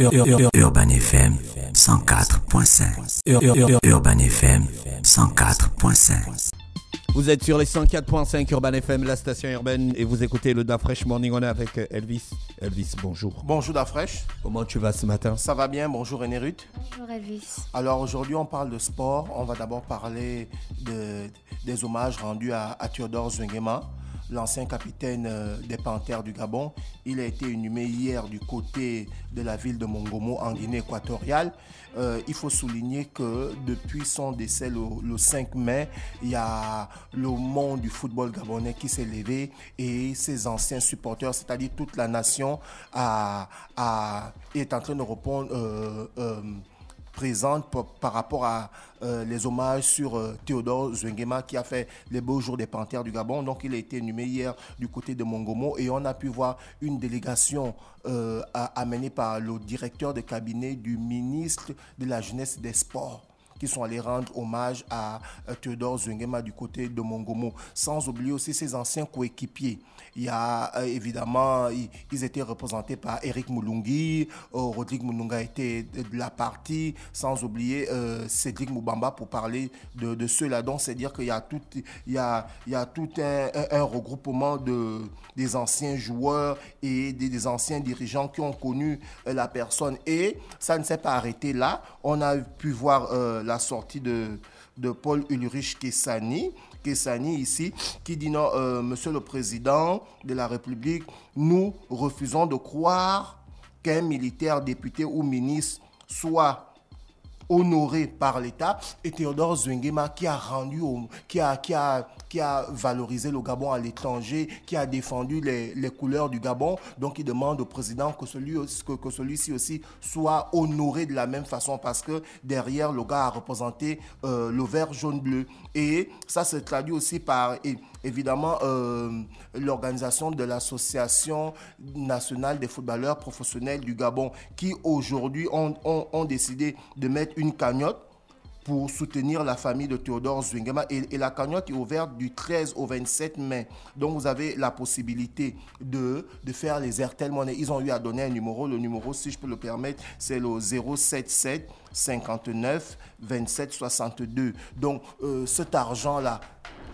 Urban FM 104.5 Urban FM 104.5 vous êtes sur les 104.5 Urban FM, la station urbaine, et vous écoutez le Dafresh Morning. On est avec Elvis. Elvis, bonjour. Bonjour Dafresh. Comment tu vas ce matin Ça va bien, bonjour Enerut. Bonjour Elvis. Alors aujourd'hui, on parle de sport. On va d'abord parler des hommages rendus à, Théodore Theodore Zungema l'ancien capitaine euh, des Panthères du Gabon. Il a été inhumé hier du côté de la ville de Mongomo en Guinée équatoriale. Euh, il faut souligner que depuis son décès le, 5 mai, il y a le monde du football gabonais qui s'est levé et ses anciens supporters, c'est-à-dire toute la nation, est en train de répondre. Euh, présente par, rapport à euh, les hommages sur euh, Théodore Zwenguema qui a fait les beaux jours des Panthères du Gabon. Donc il a été nommé hier du côté de Mongomo et on a pu voir une délégation euh, amenée par le directeur de cabinet du ministre de la Jeunesse et des Sports qui sont allés rendre hommage à euh, Theodore Zungema du côté de Mongomo. Sans oublier aussi ses anciens coéquipiers. Il y a euh, évidemment, ils étaient représentés par Eric Moulungi, euh, Rodrigue Moulunga était de la partie, sans oublier Cédric Moubamba pour parler de, ceux-là. Donc c'est dire qu'il y a tout, il y il y tout un, regroupement de, des anciens joueurs et des, anciens dirigeants qui ont connu la personne. Et ça ne s'est pas arrêté là. On a pu voir la sortie de, de Paul Ulrich Kessani. Kessani ici, qui dit non, euh, Monsieur le Président de la République, nous refusons de croire qu'un militaire, député ou ministre soit honoré par l'État, et Théodore zwingema qui a rendu, qui a, qui a, qui a valorisé le Gabon à l'étranger, qui a défendu les, couleurs du Gabon. Donc il demande au président que celui-ci que, aussi soit honoré de la même façon parce que derrière, le gars a représenté euh, le vert, jaune, bleu. Et ça se traduit aussi par évidemment euh, l'organisation de l'Association nationale des footballeurs professionnels du Gabon, qui aujourd'hui ont, ont, ont décidé de mettre une cagnotte pour soutenir la famille de Théodore Zwingema. Et, la cagnotte est ouverte du 13 au 27 mai. Donc, vous avez la possibilité de, de faire les RTL Money. Ils ont eu à donner un numéro. Le numéro, si je peux le permettre, c'est le 077 59 27 62. Donc, euh, cet argent-là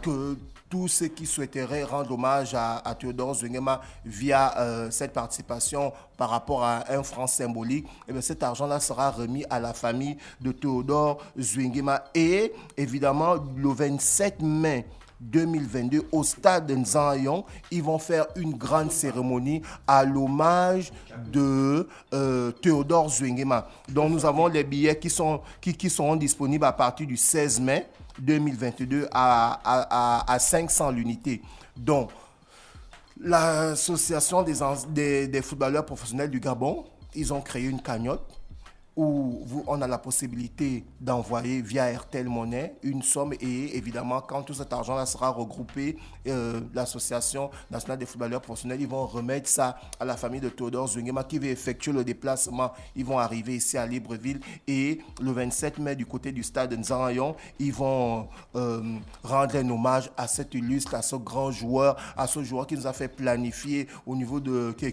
que tous ceux qui souhaiteraient rendre hommage à, Théodore Zwingema via euh, cette participation par rapport à un franc symbolique, eh cet argent-là sera remis à la famille de Théodore Zwingema Et évidemment, le 27 mai, 2022 au stade N'Zanayon, Ils vont faire une grande cérémonie à l'hommage de euh, Théodore Zwingema. Donc nous avons les billets qui, sont, qui, qui seront disponibles à partir du 16 mai 2022 à, à, 500 l'unité. Donc l'association des, des footballeurs professionnels du Gabon, ils ont créé une cagnotte où vous, on a la possibilité d'envoyer via RTL Monnaie une somme et évidemment quand tout cet argent-là sera regroupé, euh, l'Association nationale des footballeurs professionnels, ils vont remettre ça à la famille de Théodore Zungema qui va effectuer le déplacement. Ils vont arriver ici à Libreville et le 27 mai du côté du stade Nzarayon, ils vont euh, rendre un hommage à cet illustre, à ce grand joueur, à ce joueur qui nous a fait planifier au niveau de... qui,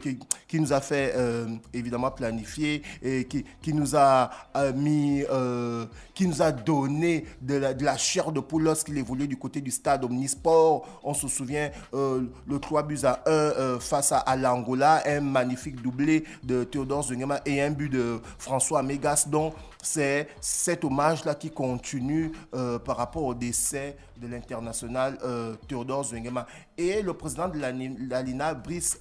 qui, nous a fait euh, évidemment planifier et qui, qui nous a euh, mis, euh, qui nous a donné de la, chair de poule lorsqu'il évoluait du côté du stade Omnisport. On se souvient euh, le 3 buts à 1 face à l'Angola, un magnifique doublé de Théodore Zwingema et un but de François Mégas. Donc c'est cet hommage-là qui continue par rapport au décès de l'international Théodore Zwingema. Et le président de l'ALINA, Brice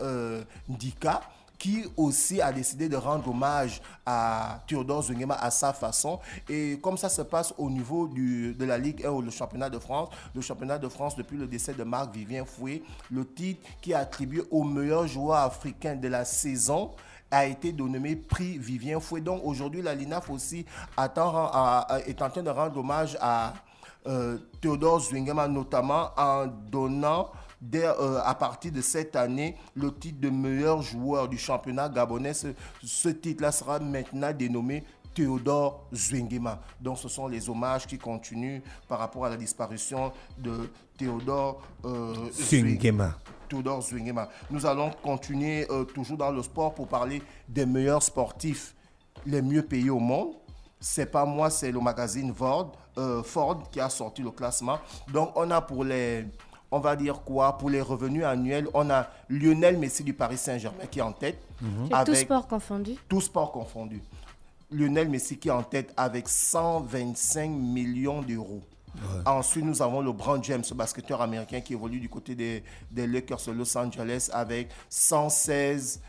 Ndika qui aussi a décidé de rendre hommage à Théodore Zwingema à sa façon. Et comme ça se passe au niveau du, de la Ligue 1 ou le championnat de France, le championnat de France depuis le décès de Marc Vivien Fouet, le titre qui est attribué au meilleur joueur africain de la saison a été donné prix Vivien Fouet. Donc aujourd'hui, la LINAF aussi attend, est en train de rendre hommage à euh, Théodore Zwingema, notamment en donnant dès euh, à partir de cette année le titre de meilleur joueur du championnat gabonais. Ce, titre-là sera maintenant dénommé Théodore Zwingema. Donc ce sont les hommages qui continuent par rapport à la disparition de Théodore euh, Théodore Nous allons continuer euh, toujours dans le sport pour parler des meilleurs sportifs les mieux payés au monde. C'est pas moi, c'est le magazine Ford euh, qui a sorti le classement. Donc on a pour les on va dire quoi Pour les revenus annuels, on a Lionel Messi du Paris Saint-Germain qui est en tête. Mhm. tout sport confondu Tout sport confondu. Lionel Messi qui est en tête avec 125 millions d'euros. Ensuite, nous avons le James, basketteur américain qui évolue du côté des, Lakers de Los Angeles avec 116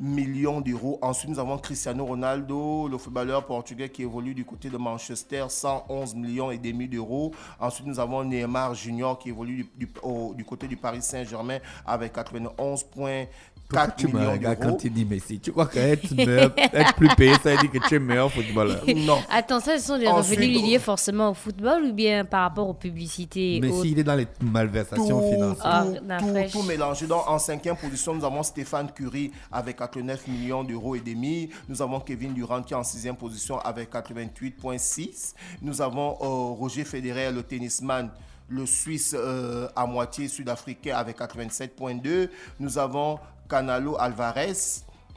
millions d'euros. Ensuite, nous avons Cristiano Ronaldo, le footballeur portugais qui évolue du côté de Manchester, 111 millions et demi d'euros. Ensuite, nous avons Neymar Junior qui évolue du, côté du Paris Saint-Germain avec 91 points. tu millions d'euros. Quand tu dis Messi, tu crois qu'être être plus payé, ça veut dire que tu es meilleur footballeur. Non. Attends, ça, ce sont des revenus liés forcément au football ou bien par rapport aux publicités Messi, il est dans les malversations financières. Ah, tout, mélanger. mélangé. Donc, en cinquième position, nous avons Stéphane Curie avec 9 millions d'euros et demi. Nous avons Kevin Durant qui est en sixième position avec 88,6. Nous avons euh, Roger Federer, le tennisman le Suisse euh, à moitié sud-africain avec 87.2. Nous avons Canalo Alvarez,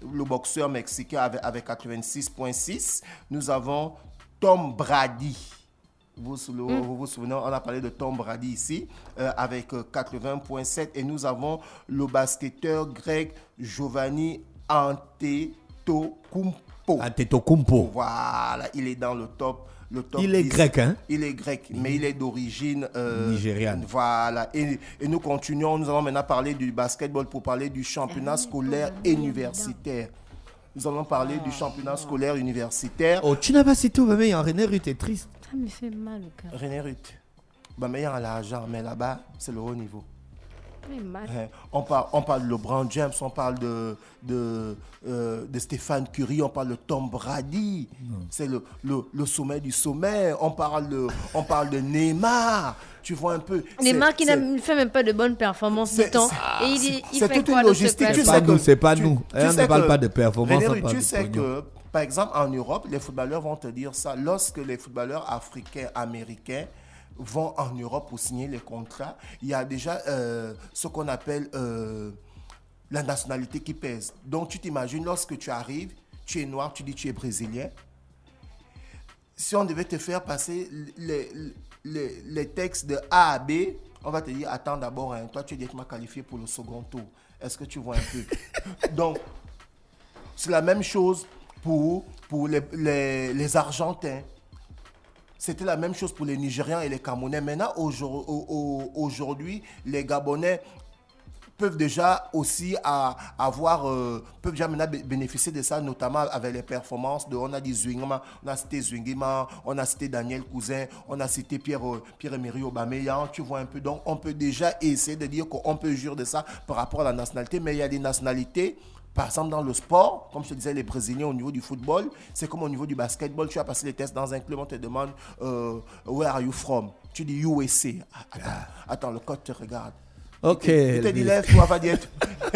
le boxeur mexicain avec, 86.6. Nous avons Tom Brady. Mm. Vous vous, souvenez, on a parlé de Tom Brady ici, euh, avec 80.7. Et nous avons le basketteur grec Giovanni Antetokounmpo. Antetokounmpo. Voilà, il est dans le top. Le top il est grec, hein Il est grec, mais il est d'origine euh, nigériane. Voilà. Et, et, nous continuons, nous allons maintenant parler du basketball pour parler du championnat ah scolaire et universitaire. Nous allons parler du ah, championnat scolaire universitaire. Oh, tu n'as pas cité Aubameyang. Hein. René Ruth est triste. Ça me fait mal au cœur. René Ruth. Aubameyang a l'argent, mais là-bas, c'est le haut niveau. Hein, on parle, on de LeBron James, on parle de, de, euh, Stéphane Curie, on parle de Tom Brady. C'est le, sommet du sommet. On parle de, on parle de Neymar. Tu vois un peu. Neymar qui ne fait même pas de bonnes performances le temps. C'est toute une logistique. C'est pas nous, c'est pas nous. on ne parle pas de performance. tu sais que. Par exemple, en Europe, les footballeurs vont te dire ça. Lorsque les footballeurs africains, américains vont en Europe pour signer les contrats, il y a déjà euh, ce qu'on appelle euh, la nationalité qui pèse. Donc tu t'imagines, lorsque tu arrives, tu es noir, tu dis tu es brésilien. Si on devait te faire passer les, les, textes de A à B, on va te dire, attends d'abord, hein, toi tu es directement qualifié pour le second tour. Est-ce que tu vois un peu Donc, c'est la même chose pour, pour les Argentins. C'était la même chose pour les Nigériens et les Camerounais. Maintenant, aujourd'hui, les Gabonais peuvent déjà aussi avoir euh, peuvent déjà bénéficier de ça notamment avec les performances de on a dit on a cité Zwingima, on a cité Daniel Cousin, on a cité Pierre euh, Pierre tu vois un peu donc on peut déjà essayer de dire qu'on peut jurer de ça par rapport à la nationalité mais il y a des nationalités par exemple, dans le sport, comme je te disais, les Brésiliens au niveau du football, c'est comme au niveau du basketball. Tu as passé les tests dans un club, on te demande euh, Where are you from Tu dis USA. Ah. Attends, le coach te regarde. Ok. Il te, dit lève-toi, va dire.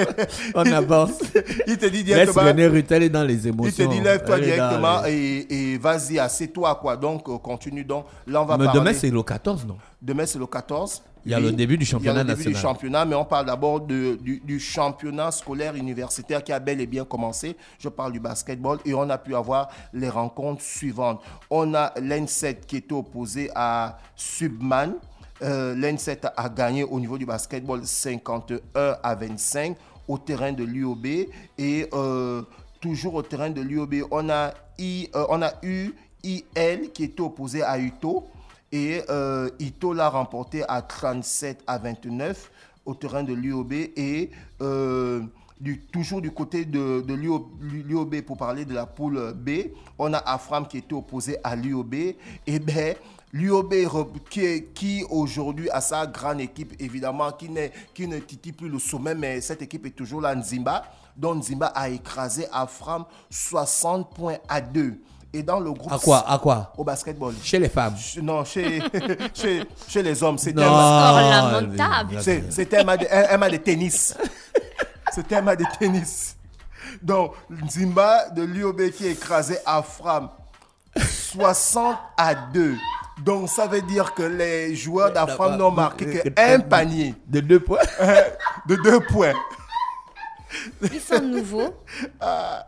on avance. il te dit directement. Laisse dans les émotions. Il te dit lève-toi directement et, vas-y, assez toi quoi. Donc euh, continue donc. Là on va Mais parler. demain c'est le 14 non Demain c'est le 14. Il y a le début du championnat national. Il y a le début du championnat, mais on parle d'abord du, championnat scolaire universitaire qui a bel et bien commencé. Je parle du basketball et on a pu avoir les rencontres suivantes. On a l'Enset 7 qui était opposé à Subman. Euh, a gagné au niveau du basketball 51 à 25 au terrain de l'UOB et euh, toujours au terrain de l'UOB, on a I, euh, on a UIL qui était opposé à UTO et euh, Ito l'a remporté à 37 à 29 au terrain de l'UOB. Et euh, toujours du côté de, l'UOB, pour parler de la poule B, on a Afram qui était opposé à l'UOB. Et eh bien, L'UOB qui, aujourd'hui a sa grande équipe, évidemment, qui, qui ne titille plus le sommet, mais cette équipe est toujours là, Nzimba, Donc Nzimba a écrasé Afram 60 points à 2. Et dans le groupe. À quoi À quoi Au basketball. Chez les femmes Non, chez, chez, les hommes. C'était un oh, lamentable. c'était un, un, de tennis. C'était un match de tennis. Donc, Zimba de l'UOB qui écrasé à 60 à 2. Donc, ça veut dire que les joueurs d'Afram n'ont marqué qu'un panier. De deux points De deux points. Ils sont nouveaux. Ah.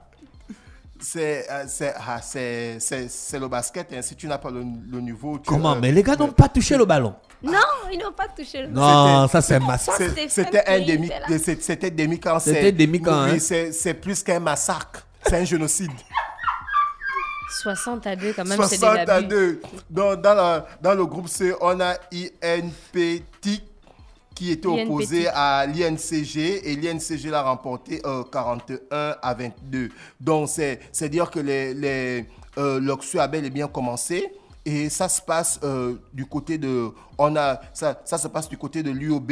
Euh, ah, c'est le basket, si tu n'as pas le, niveau... Comment euh, Mais les gars n'ont pas touché le ballon. Non, ah. ils n'ont pas touché le ballon. Non, ça c'est massacre. C'était un demi... Hein. C'était demi quand C'était demi quand hein. C'est plus qu'un massacre, c'est un génocide. 60 à 2 quand même, c'est 60 à 2. Dans, dans, dans, le groupe C, on a INPT qui était opposé à l'INCG et l'INCG l'a remporté 41 euh, à 22. Donc, c'est dire que les, les, euh, a bel bien commencé. Et ça se passe euh, du côté de. On a, ça, se passe du côté de l'UOB.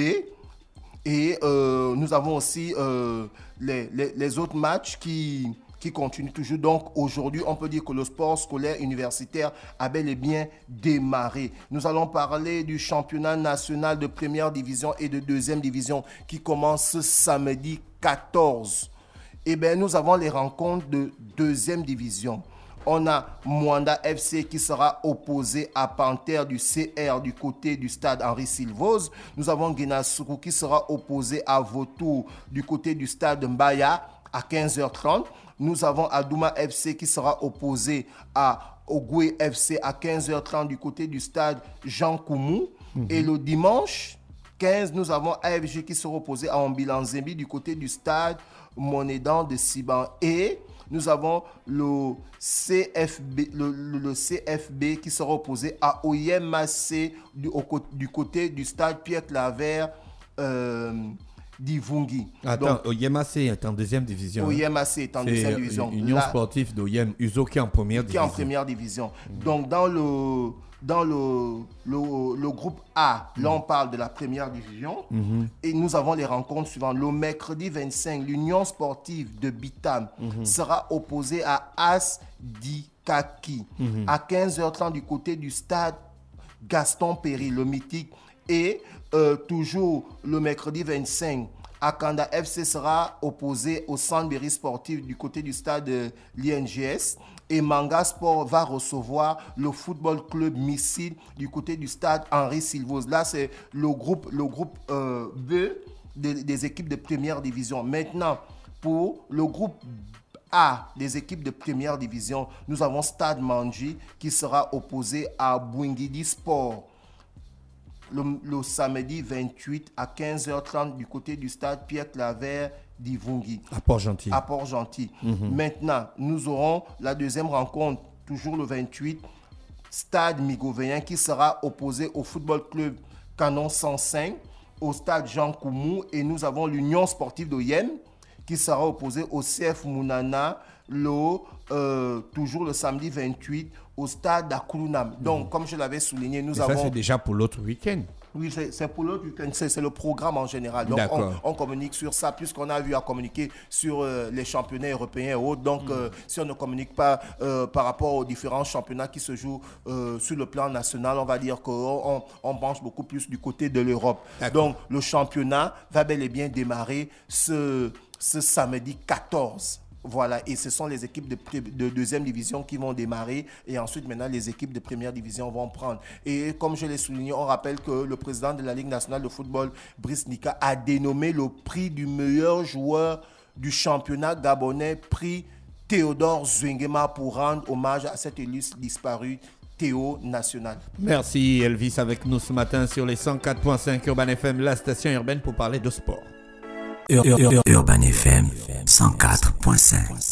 Et euh, nous avons aussi les, autres matchs qui, qui continue toujours. Donc aujourd'hui, on peut dire que le sport scolaire universitaire a bel et bien démarré. Nous allons parler du championnat national de première division et de deuxième division qui commence samedi 14. Et eh bien, nous avons les rencontres de deuxième division. On a Mwanda FC qui sera opposé à Panthère du CR du côté du stade Henri Silvose. Nous avons Guinassourou qui sera opposé à Vautour du côté du stade Mbaya. 15h30. Nous avons Adouma FC qui sera opposé à Ogwe FC à 15h30 du côté du stade Jean Koumou. Mhm. Et le dimanche 15, nous avons AFG qui sera opposé à Ambilanzembi du côté du stade Monédan de Siban. Et nous avons le CFB, le, CFB qui sera opposé à et du, du côté du stade Pierre Claver. Euh, d'Ivungi. Attends, est en deuxième division. Hein. Oyema est en deuxième euh, division. Union sportive d'Oyem, Uzo qui est en première division. Qui est en première division. Mm. Donc dans le dans le, le, groupe A, là on mm. parle de la première division. Mm-hmm. Et nous avons les rencontres suivantes. Le mercredi 25, l'Union sportive de Bitam mm-hmm. sera opposée à As Dikaki mm-hmm. à 15h30 du côté du stade Gaston Perry, le mythique et euh, toujours le mercredi 25, Akanda FC sera opposé au Sandberry Sportif du côté du stade de l'INGS. Et Manga Sport va recevoir le Football Club Missile du côté du stade Henri Silvose. Là, c'est le groupe, le groupe euh, B des, équipes de première division. Maintenant, pour le groupe a des équipes de première division, nous avons Stade Manji qui sera opposé à Bouingidi Sport le, samedi 28 à 15h30 du côté du stade Pierre Claver d'Ivungui. À Port-Gentil. À Port-Gentil. Mhm. Maintenant, nous aurons la deuxième rencontre, toujours le 28, stade Migovéen, qui sera opposé au Football Club Canon 105 au stade Jean Koumou. Et nous avons l'Union sportive de Yen, qui sera opposé au CF Mounana l'eau, euh, toujours le samedi 28 au stade d'Akurunam. Donc, mhm. comme je l'avais souligné, nous avons. Ça, c'est déjà pour l'autre week-end. Oui, c'est pour l'autre week-end, c'est le programme en général. Donc, on, communique sur ça, puisqu'on a vu à communiquer sur euh, les championnats européens et Donc, mhm. euh, si on ne communique pas par rapport aux différents championnats qui se jouent sur le plan national, on va dire qu'on on, penche beaucoup plus du côté de l'Europe. Donc, le championnat va bel et bien démarrer ce, ce samedi 14 voilà, et ce sont les équipes de, deuxième division qui vont démarrer et ensuite maintenant les équipes de première division vont prendre. Et comme je l'ai souligné, on rappelle que le président de la Ligue nationale de football, Brice Nika, a dénommé le prix du meilleur joueur du championnat gabonais, prix Théodore Zwingema, pour rendre hommage à cette élus disparu Théo National. Merci Elvis avec nous ce matin sur les 104.5 Urban FM, la station urbaine pour parler de sport. Urban FM 104.5